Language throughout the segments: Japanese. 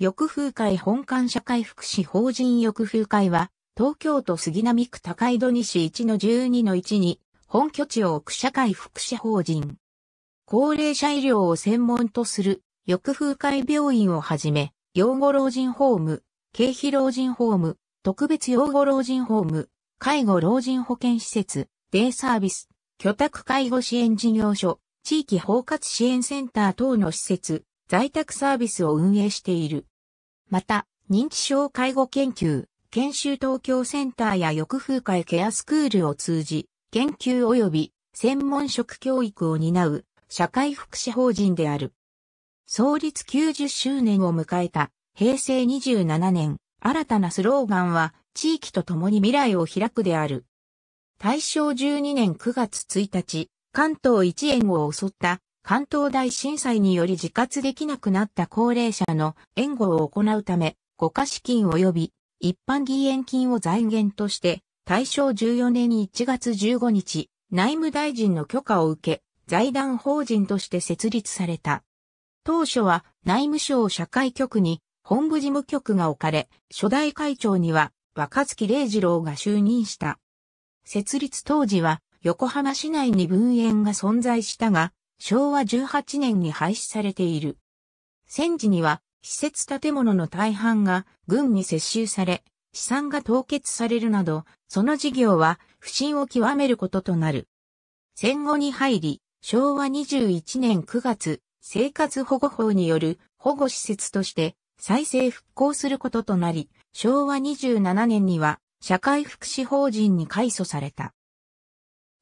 翼風会本館社会福祉法人翼風会は、東京都杉並区高井戸西1の12の1に、本拠地を置く社会福祉法人。高齢者医療を専門とする、翼風会病院をはじめ、養護老人ホーム、経費老人ホーム、特別養護老人ホーム、介護老人保健施設、デイサービス、居宅介護支援事業所、地域包括支援センター等の施設、在宅サービスを運営している。また、認知症介護研究、研修東京センターや翼風会ケアスクールを通じ、研究及び専門職教育を担う社会福祉法人である。創立90周年を迎えた平成27年、新たなスローガンは地域と共に未来を開くである。大正12年9月1日、関東一円を襲った関東大震災により自活できなくなった高齢者の援護を行うため、国家資金及び一般議員金を財源として、大正14年1月15日、内務大臣の許可を受け、財団法人として設立された。当初は内務省社会局に本部事務局が置かれ、初代会長には若月礼二郎が就任した。設立当時は横浜市内に分園が存在したが、昭和18年に廃止されている。戦時には、施設建物の大半が軍に接収され、資産が凍結されるなど、その事業は不振を極めることとなる。戦後に入り、昭和21年9月、生活保護法による保護施設として再生復興することとなり、昭和27年には社会福祉法人に改組された。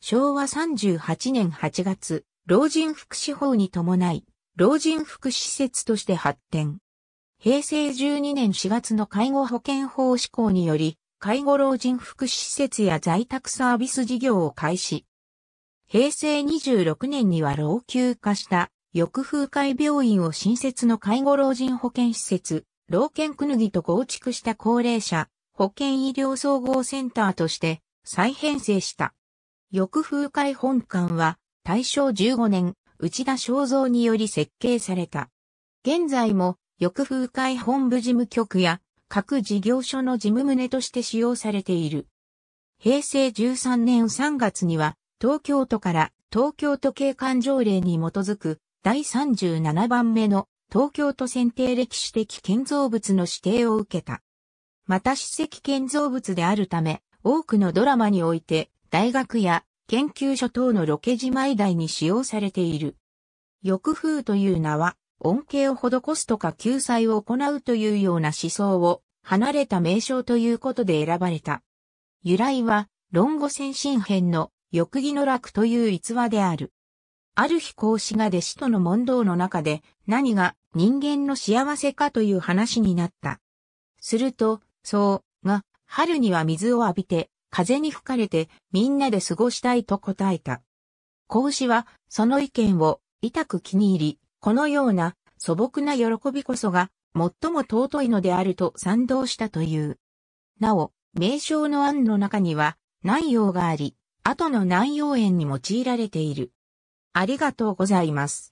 昭和38年8月、老人福祉法に伴い、老人福祉施設として発展。平成12年4月の介護保険法施行により、介護老人福祉施設や在宅サービス事業を開始。平成26年には老朽化した翼風会病院を新設の介護老人保健施設、老犬くぬぎと構築した高齢者保健医療総合センターとして再編成した。翼風会本館は大正15年、内田正造により設計された。現在も、翼風会本部事務局や、各事業所の事務棟として使用されている。平成13年3月には、東京都から東京都警官条例に基づく第37番目の東京都選定歴史的建造物の指定を受けた。また史跡建造物であるため、多くのドラマにおいて、大学や研究所等のロケジ前台に使用されている。欲風という名は、恩恵を施すとか救済を行うというような思想を離れた名称ということで選ばれた。由来は、論語先進編の欲義の楽という逸話である。ある日孔子が弟子との問答の中で何が人間の幸せかという話になった。すると、そうが春には水を浴びて風に吹かれてみんなで過ごしたいと答えた。孔子はその意見を痛く気に入り、このような素朴な喜びこそが最も尊いのであると賛同したという。なお、名称の案の中には内容があり、後の内容園に用いられている。ありがとうございます。